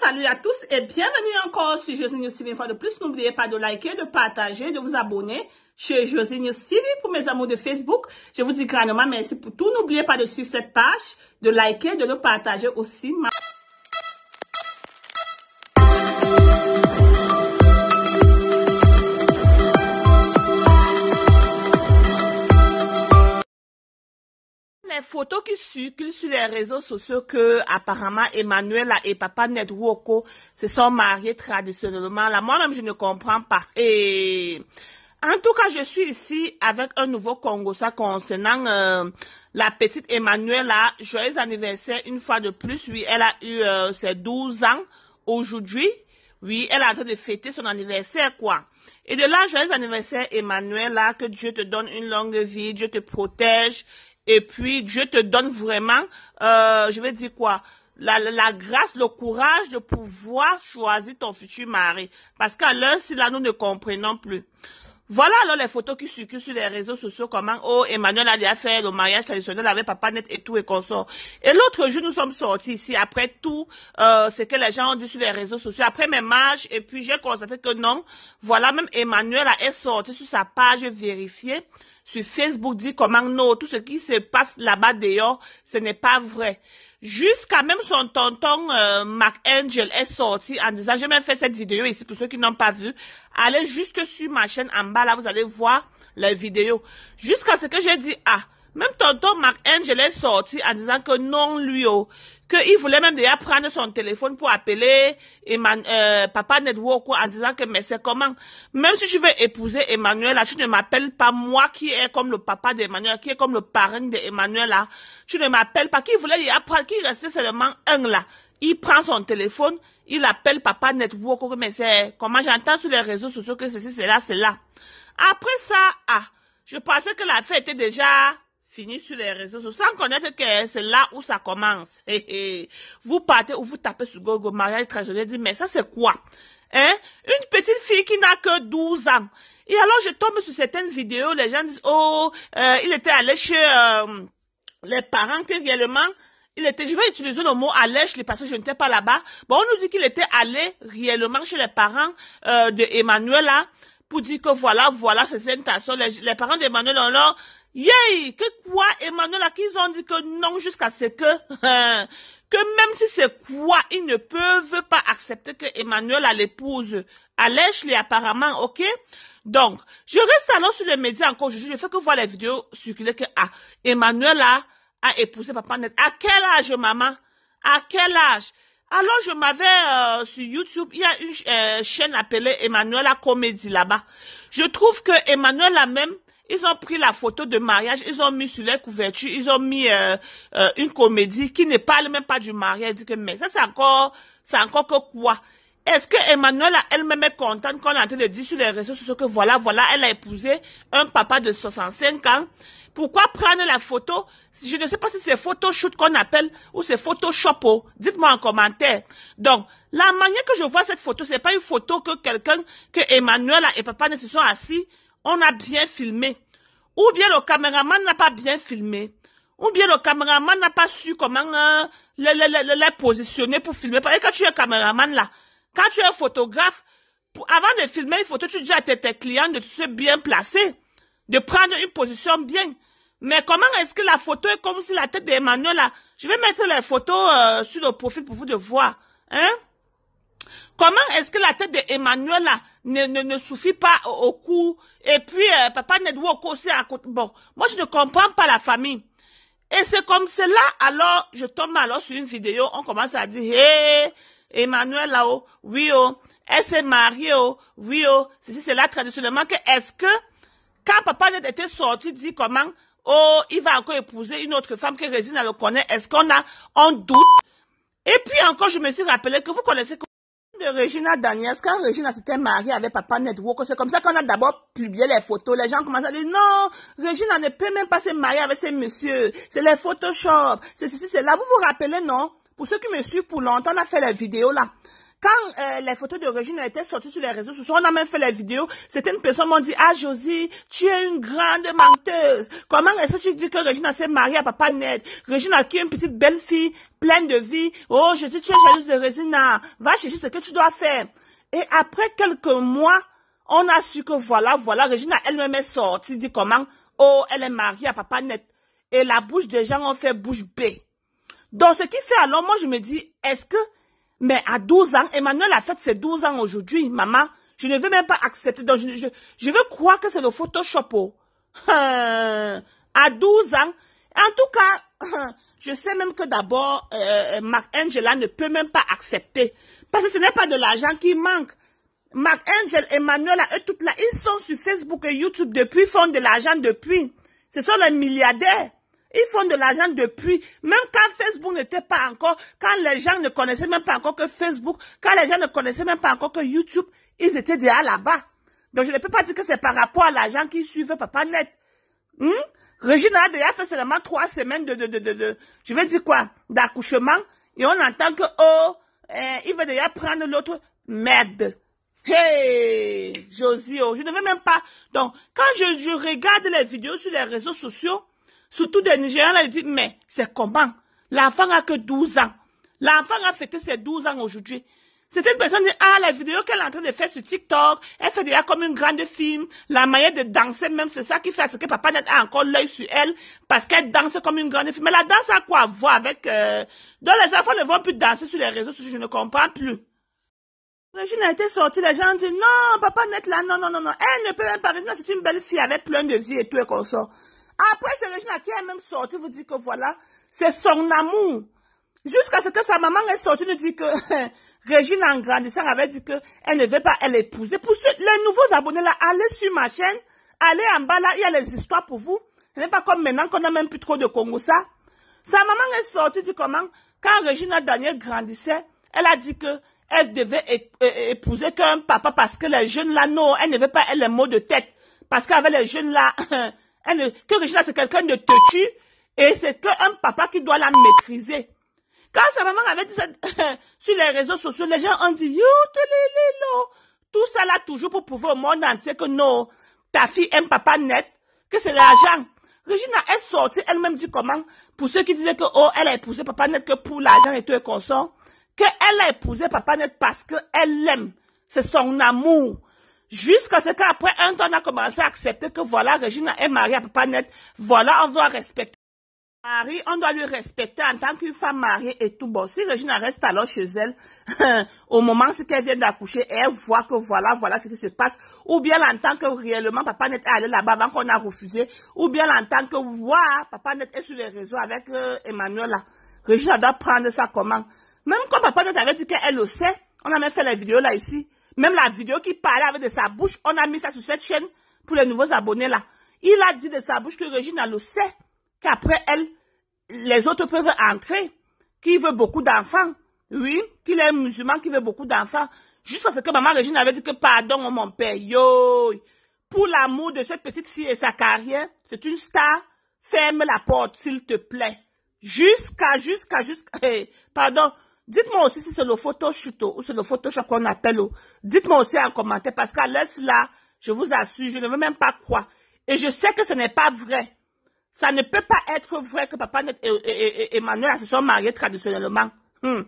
salut à tous et bienvenue encore sur Josine Sylvie. Une fois de plus, n'oubliez pas de liker, de partager, de vous abonner chez Josine Civil pour mes amours de Facebook. Je vous dis grandement merci pour tout. N'oubliez pas de suivre cette page, de liker, de le partager aussi. photos qui circulent sur les réseaux sociaux que apparemment Emmanuela et Papa Woko se sont mariés traditionnellement, là, moi-même, je ne comprends pas. Et en tout cas, je suis ici avec un nouveau Congo, ça concernant euh, la petite Emmanuela. Joyeux anniversaire une fois de plus. Oui, elle a eu euh, ses 12 ans aujourd'hui. Oui, elle est en train de fêter son anniversaire, quoi. Et de là, joyeux anniversaire Emmanuela, que Dieu te donne une longue vie, Dieu te protège et puis, Dieu te donne vraiment, euh, je vais dire quoi, la, la, grâce, le courage de pouvoir choisir ton futur mari. Parce qu'à l'heure, si là, nous ne comprenons plus. Voilà alors les photos qui circulent sur les réseaux sociaux, comment oh Emmanuel a déjà fait le mariage traditionnel avec Papa Net et tout et consort. Et l'autre jour, nous sommes sortis ici après tout euh, ce que les gens ont dit sur les réseaux sociaux, après mes marges, et puis j'ai constaté que non, voilà même Emmanuel a est sorti sur sa page vérifiée sur Facebook, dit comment non, tout ce qui se passe là-bas dehors, ce n'est pas vrai. Jusqu'à même son tonton euh, Angel est sorti en disant, j'ai même fait cette vidéo ici pour ceux qui n'ont pas vu. Allez juste sur ma chaîne en bas, là, vous allez voir la vidéo. Jusqu'à ce que j'ai dit, ah, même tonton mark Angel est sorti en disant que non, lui, oh, qu'il voulait même déjà prendre son téléphone pour appeler euh, Papa Network oh, en disant que mais c'est comment Même si je veux épouser Emmanuel, là, tu ne m'appelles pas moi qui est comme le papa d'Emmanuel, qui est comme le parrain d'Emmanuel, là. Tu ne m'appelles pas. Qui voulait y qui restait seulement un, là. Il prend son téléphone, il appelle Papa Network, oh, mais c'est comment j'entends sur les réseaux sociaux que ceci, c'est là, c'est là. Après ça, ah, je pensais que la fête était déjà fini sur les réseaux sans connaître que c'est là où ça commence. vous partez ou vous tapez sur Google mariage traditionnel, dit mais ça c'est quoi Hein Une petite fille qui n'a que 12 ans. Et alors je tombe sur certaines vidéos, les gens disent oh euh, il était allé chez euh, les parents que réellement il était, je vais utiliser le mot allèche parce que je n'étais pas là-bas. Bon, on nous dit qu'il était allé réellement chez les parents euh, de pour dire que voilà, voilà, c'est une tasson. Les, parents d'Emmanuel ont Yay, que quoi, Emmanuel, qu'ils ont dit que non jusqu'à ce que, que même si c'est quoi, ils ne peuvent pas accepter que Emmanuel a l'épouse. Allèche les apparemment, ok? Donc, je reste alors sur les médias encore je fais que voir les vidéos circuler que, ah, Emmanuel a, a épousé Papa Net. À quel âge, maman? À quel âge? Alors, je m'avais euh, sur YouTube, il y a une euh, chaîne appelée Emmanuel la Comédie là-bas. Je trouve que Emmanuel a même ils ont pris la photo de mariage, ils ont mis sur les couverture, ils ont mis euh, euh, une comédie qui ne parle même pas du mariage. Dit que, mais ça, c'est encore, c'est encore que quoi Est-ce que Emmanuel, elle-même est contente qu'on est en train de dire sur les réseaux sociaux que voilà, voilà, elle a épousé un papa de 65 ans Pourquoi prendre la photo Je ne sais pas si c'est photoshoot qu'on appelle ou c'est photoshop. Dites-moi en commentaire. Donc, la manière que je vois cette photo, n'est pas une photo que quelqu'un, que Emmanuel et papa ne se sont assis on a bien filmé ou bien le caméraman n'a pas bien filmé, ou bien le caméraman n'a pas su comment euh, les, le les, positionner pour filmer. Par exemple, quand tu es caméraman là, quand tu es photographe, avant de filmer une photo, tu dis à tes, clients de se bien placer, de prendre une position bien. Mais comment est-ce que la photo est comme si la tête d'Emmanuel là, je vais mettre les photos euh, sur le profil pour vous de voir, hein? Comment est-ce que la tête d'Emmanuel là, ne, ne, ne suffit pas au, coup. Et puis, euh, papa doit aussi à côté. Bon, moi, je ne comprends pas la famille. Et c'est comme cela, alors, je tombe alors sur une vidéo, on commence à dire, hé, Emmanuel là-haut, oui, oh, elle s'est mariée, oh, oui, oh, c'est là traditionnellement que, est-ce que, quand papa n'est était sorti, dit comment, oh, il va encore épouser une autre femme que à le connaît, est-ce qu'on a, on doute? Et puis encore, je me suis rappelé que vous connaissez Regina Daniels, quand Regina s'était mariée avec Papa Network, c'est comme ça qu'on a d'abord publié les photos. Les gens commencent à dire, non, Regina ne peut même pas se marier avec ces messieurs. C'est les Photoshop. C'est ceci, c'est là. Vous vous rappelez, non? Pour ceux qui me suivent pour longtemps, on a fait la vidéo, là quand euh, les photos de Régine étaient sorties sur les réseaux sociaux, on a même fait la vidéo, certaines personnes m'ont dit, ah Josie, tu es une grande menteuse. Comment est-ce que tu dis que Regina s'est mariée à papa Ned? Regina a qui une petite belle fille, pleine de vie. Oh Josie, tu es jalouse de Regina. Ah, va chercher ce que tu dois faire. Et après quelques mois, on a su que voilà, voilà, Regina, elle-même est sortie, dit comment? Oh, elle est mariée à papa net. » Et la bouche des gens ont fait bouche B. Donc, ce qui fait alors, moi, je me dis, est-ce que mais à 12 ans, Emmanuel a fait ses 12 ans aujourd'hui, maman. Je ne veux même pas accepter. Donc, je, je, veux croire que c'est le Photoshop. Oh. à 12 ans. En tout cas, je sais même que d'abord, Mark euh, euh, Marc Angela ne peut même pas accepter. Parce que ce n'est pas de l'argent qui manque. Mark Angel, Emmanuel, eux toutes ils sont sur Facebook et YouTube depuis, font de l'argent depuis. Ce sont les milliardaires. Ils font de l'argent depuis, même quand Facebook n'était pas encore, quand les gens ne connaissaient même pas encore que Facebook, quand les gens ne connaissaient même pas encore que YouTube, ils étaient déjà là-bas. Donc, je ne peux pas dire que c'est par rapport à l'argent qu'ils suivent. Papa Net. Hmm? Régine a déjà fait seulement trois semaines de, de, de, de, de je vais dire quoi, d'accouchement, et on entend que, oh, eh, il veut déjà prendre l'autre. Merde. Hey, Josio, je ne veux même pas. Donc, quand je regarde les vidéos sur les réseaux sociaux, Surtout des Nigériens, là, ils disent, mais c'est comment L'enfant a que 12 ans. L'enfant a fêté ses 12 ans aujourd'hui. C'est une personne qui dit, ah, la vidéo qu'elle est en train de faire sur TikTok, elle fait déjà comme une grande film. La manière de danser même, c'est ça qui fait que papa a encore l'œil sur elle, parce qu'elle danse comme une grande fille. Mais la danse a quoi à voir avec... Euh, donc les enfants ne vont plus danser sur les réseaux je ne comprends plus. Régine a été sortie, les gens ont non, papa n'est là, non, non, non, non, elle ne peut même pas, Régine, c'est une belle fille avec plein de vie et tout et qu'on sort. Après, c'est Regina qui est même sortie, vous dit que voilà, c'est son amour. Jusqu'à ce que sa maman est sortie, nous dit que Régine, en grandissant, avait dit qu'elle ne veut pas elle épouser. Pour ceux, les nouveaux abonnés, là, allez sur ma chaîne, allez en bas, là, il y a les histoires pour vous. Ce n'est pas comme maintenant qu'on n'a même plus trop de Congo, ça. Sa maman est sortie, dit comment, quand Régina Daniel grandissait, elle a dit que elle devait épouser qu'un papa parce que les jeunes là, non, elle ne veut pas elle les mots de tête. Parce qu'avec les jeunes là, que Regina, c'est quelqu'un de têtu et c'est qu'un papa qui doit la maîtriser. Quand sa maman avait dit ça sur les réseaux sociaux, les gens ont dit, tout ça là, toujours pour prouver au monde entier que non, ta fille aime papa net, que c'est l'argent. Regina est sortie elle-même dit comment, pour ceux qui disaient que, oh, elle a épousé papa net que pour l'argent et tout et consort, qu'elle a épousé papa net parce qu'elle l'aime. C'est son amour. Jusqu'à ce qu'après un temps, on a commencé à accepter que voilà, Regina est mariée à Papa Nett. Voilà, on doit respecter. Marie, on doit lui respecter en tant qu'une femme mariée et tout. Bon, si Regina reste alors chez elle, au moment où qu'elle vient d'accoucher, elle voit que voilà, voilà ce qui se passe. Ou bien elle tant que réellement Papa Nett est allé là-bas avant qu'on a refusé. Ou bien elle entend que, voilà, Papa Net est sur les réseaux avec euh, Emmanuel Regina doit prendre ça comment? Même quand Papa Nett avait dit qu'elle le sait, on a même fait la vidéo là ici. Même la vidéo qui parlait avec de sa bouche, on a mis ça sur cette chaîne pour les nouveaux abonnés là. Il a dit de sa bouche que Regina le sait, qu'après elle, les autres peuvent entrer, qu'il veut beaucoup d'enfants. Oui, qu'il est musulman, qu'il veut beaucoup d'enfants. Jusqu'à ce que maman Régine avait dit que pardon, oh, mon père, yo, pour l'amour de cette petite fille et sa carrière, c'est une star, ferme la porte, s'il te plaît. Jusqu'à, jusqu'à, jusqu'à, eh, pardon, Dites-moi aussi si c'est le photoshop ou c'est le photoshop qu'on appelle. Dites-moi aussi en commentaire parce qu'à l'heure là, je vous assure, je ne veux même pas croire. Et je sais que ce n'est pas vrai. Ça ne peut pas être vrai que papa et, Emmanuel se sont mariés traditionnellement. Hmm.